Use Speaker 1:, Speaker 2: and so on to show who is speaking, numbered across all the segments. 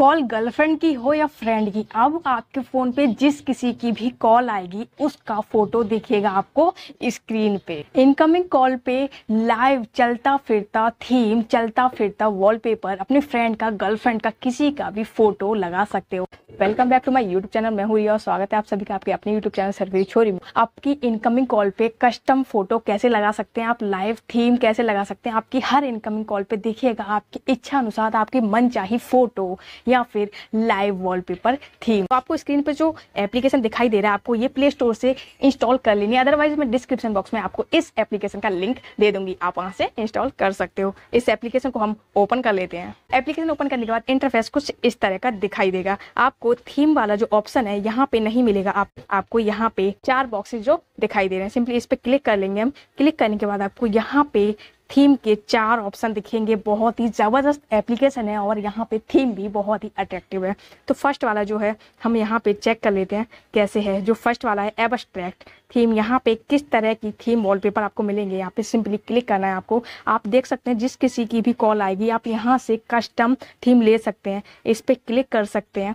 Speaker 1: call girlfriend की हो या फ्रेंड की अब आपके फ़ोन पे जिस किसी की भी कॉल आएगी उसका फ़ोटो दिखेगा आपको स्क्रीन पे इनकमिंग कॉल पे लाइव चलता फिरता थीम चलता फिरता वॉलपेपर अपने फ्रेंड का गर्लफ्रेंड का किसी का भी फ़ोटो लगा सकते हो welcome back to my YouTube channel मैं हूँ और स्वागत है आप सभी का आपके अपने यूट्यूब चैनल सर्विस छोरी आपकी इनकमिंग कॉल पे कस्टम फोटो कैसे लगा सकते हैं आप लाइव थीम कैसे लगा सकते हैं आपकी हर इनकमिंग कॉल पे देखिएगा आपकी इच्छा अनुसार आपकी मन चाहिए फोटो या फिर लाइव वॉलपेपर थीम तो आपको स्क्रीन पर जो एप्लीकेशन दिखाई दे रहा है आपको ये प्ले स्टोर से इंस्टॉल कर लेनी है अदरवाइज मैं डिस्क्रिप्शन बॉक्स में आपको इस एप्लीकेशन का लिंक दे दूंगी आप वहाँ से इंस्टॉल कर सकते हो इस एप्लीकेशन को हम ओपन कर लेते हैं एप्लीकेशन ओपन करने के बाद इंटरफेस कुछ इस तरह का दिखाई देगा आपको थीम वाला जो ऑप्शन है यहाँ पे नहीं मिलेगा आप आपको यहाँ पे चार बॉक्सेज जो दिखाई दे रहे हैं सिंपली इस पर क्लिक कर लेंगे हम क्लिक करने के बाद आपको यहाँ पे थीम के चार ऑप्शन दिखेंगे बहुत ही ज़बरदस्त एप्लीकेशन है और यहाँ पे थीम भी बहुत ही अट्रैक्टिव है तो फर्स्ट वाला जो है हम यहाँ पे चेक कर लेते हैं कैसे है जो फर्स्ट वाला है एबस्ट्रैक्ट थीम यहाँ पे किस तरह की थीम वॉलपेपर आपको मिलेंगे यहाँ पे सिंपली क्लिक करना है आपको आप देख सकते हैं जिस किसी की भी कॉल आएगी आप यहाँ से कस्टम थीम ले सकते हैं इस पर क्लिक कर सकते हैं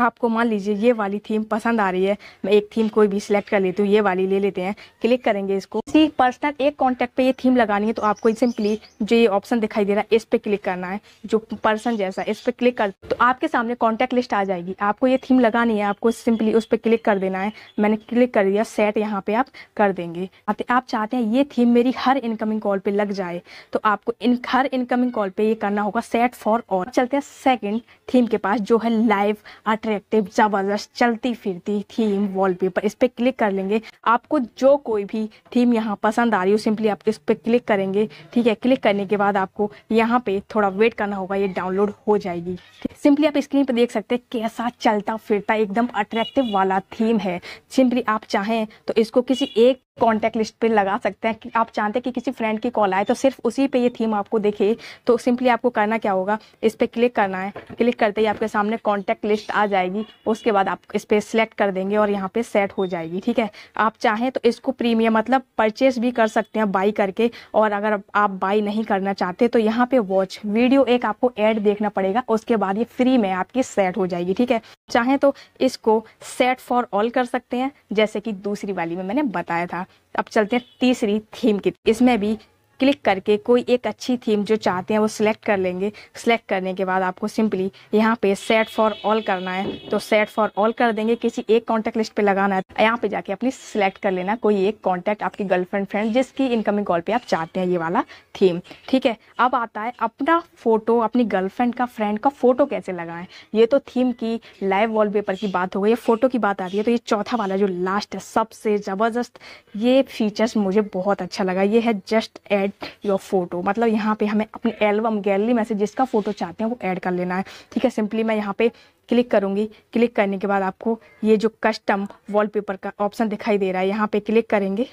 Speaker 1: आपको मान लीजिए ये वाली थीम पसंद आ रही है मैं एक थीम कोई भी सिलेक्ट कर लेती तो हूँ ये वाली ले लेते हैं क्लिक करेंगे इसको किसी पर्सनल एक कॉन्टैक्ट पे ये थीम लगानी है तो आपको सिंपली जो ये ऑप्शन दिखाई दे रहा है इस पर क्लिक करना है जो पर्सन जैसा इस पर क्लिक कर तो आपके सामने कॉन्टैक्ट लिस्ट आ जाएगी आपको ये थीम लगानी है आपको सिंपली उस पर क्लिक कर देना है मैंने क्लिक कर दिया सेट यहाँ पर आप कर देंगे आप चाहते हैं ये थीम मेरी हर इनकमिंग कॉल पर लग जाए तो आपको इन हर इनकमिंग कॉल पर ये करना होगा सेट फॉर और चलते हैं सेकेंड थीम के पास जो है लाइव आर्ट अट्रैक्टिव ज़बरदस्त चलती फिरती थीम वॉलपेपर इस पर क्लिक कर लेंगे आपको जो कोई भी थीम यहाँ पसंद आ रही हो सिंपली आप इस पर क्लिक करेंगे ठीक है क्लिक करने के बाद आपको यहाँ पे थोड़ा वेट करना होगा ये डाउनलोड हो जाएगी सिंपली आप स्क्रीन पर देख सकते हैं कैसा चलता फिरता एकदम अट्रैक्टिव वाला थीम है सिंपली आप चाहें तो इसको किसी एक कॉन्टैक्ट लिस्ट पे लगा सकते हैं कि आप चाहते हैं कि किसी फ्रेंड की कॉल आए तो सिर्फ उसी पे ये थीम आपको देखे तो सिंपली आपको करना क्या होगा इस पर क्लिक करना है क्लिक करते ही आपके सामने कॉन्टैक्ट लिस्ट आ जाएगी उसके बाद आप इस पर सिलेक्ट कर देंगे और यहाँ पे सेट हो जाएगी ठीक है आप चाहें तो इसको प्रीमियम मतलब परचेस भी कर सकते हैं बाई करके और अगर आप बाई नहीं करना चाहते तो यहाँ पे वॉच वीडियो एक आपको एड देखना पड़ेगा उसके बाद ये फ्री में आपकी सेट हो जाएगी ठीक है चाहें तो इसको सेट फॉर ऑल कर सकते हैं जैसे कि दूसरी वाली में मैंने बताया था अब चलते हैं तीसरी थीम की इसमें भी क्लिक करके कोई एक अच्छी थीम जो चाहते हैं वो सिलेक्ट कर लेंगे सिलेक्ट करने के बाद आपको सिंपली यहाँ पे सेट फॉर ऑल करना है तो सेट फॉर ऑल कर देंगे किसी एक कॉन्टैक्ट लिस्ट पे लगाना है तो यहाँ पे जाके अपनी सिलेक्ट कर लेना कोई एक कॉन्टैक्ट आपकी गर्लफ्रेंड फ्रेंड जिसकी इनकमिंग कॉल पर आप चाहते हैं ये वाला थीम ठीक है अब आता है अपना फ़ोटो अपनी गर्लफ्रेंड का फ्रेंड का फ़ोटो कैसे लगाएं ये तो थीम की लाइव वॉल की बात हो गई ये फ़ोटो की बात आती है तो ये चौथा वाला जो लास्ट है सबसे ज़बरदस्त ये फीचर्स मुझे बहुत अच्छा लगा ये है just add add your photo मतलब यहाँ पे हमें अपने एल्बम गैलरी में से जिसका फ़ोटो चाहते हैं वो ऐड कर लेना है ठीक है सिंपली मैं यहाँ पे क्लिक करूँगी क्लिक करने के बाद आपको ये जो कस्टम वॉलपेपर का ऑप्शन दिखाई दे रहा है यहाँ पे क्लिक करेंगे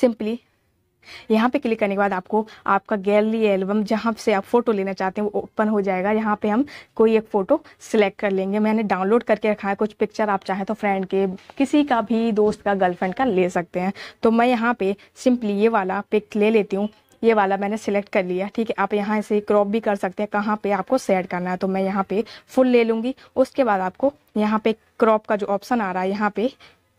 Speaker 1: सिंपली यहाँ पे क्लिक करने के बाद आपको आपका गैलरी एल्बम जहाँ से आप फ़ोटो लेना चाहते हैं वो ओपन हो जाएगा यहाँ पे हम कोई एक फ़ोटो सिलेक्ट कर लेंगे मैंने डाउनलोड करके रखा है कुछ पिक्चर आप चाहें तो फ्रेंड के किसी का भी दोस्त का गर्लफ्रेंड का ले सकते हैं तो मैं यहाँ पर सिंपली ये वाला पिक ले लेती हूँ ये वाला मैंने सिलेक्ट कर लिया ठीक है आप यहाँ से क्रॉप भी कर सकते हैं कहाँ पे आपको सेट करना है तो मैं यहाँ पे फुल ले लूँगी उसके बाद आपको यहाँ पे क्रॉप का जो ऑप्शन आ रहा है यहाँ पे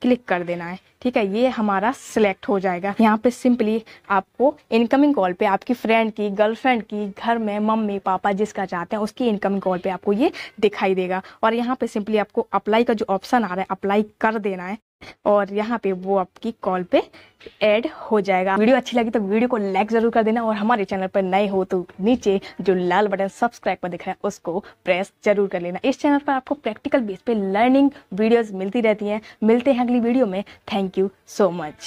Speaker 1: क्लिक कर देना है ठीक है ये हमारा सिलेक्ट हो जाएगा यहाँ पे सिंपली आपको इनकमिंग कॉल पे आपकी फ्रेंड की गर्लफ्रेंड की घर में मम्मी पापा जिसका चाहते हैं उसकी इनकमिंग कॉल पे आपको ये दिखाई देगा और यहाँ पे सिंपली आपको अप्लाई का जो ऑप्शन आ रहा है अप्लाई कर देना है और यहाँ पे वो आपकी कॉल पे ऐड हो जाएगा वीडियो अच्छी लगी तो वीडियो को लाइक ज़रूर कर देना और हमारे चैनल पर नए हो तो नीचे जो लाल बटन सब्सक्राइब पर दिख रहा है उसको प्रेस जरूर कर लेना इस चैनल पर आपको प्रैक्टिकल बेस पे लर्निंग वीडियोस मिलती रहती हैं मिलते हैं अगली वीडियो में थैंक यू सो मच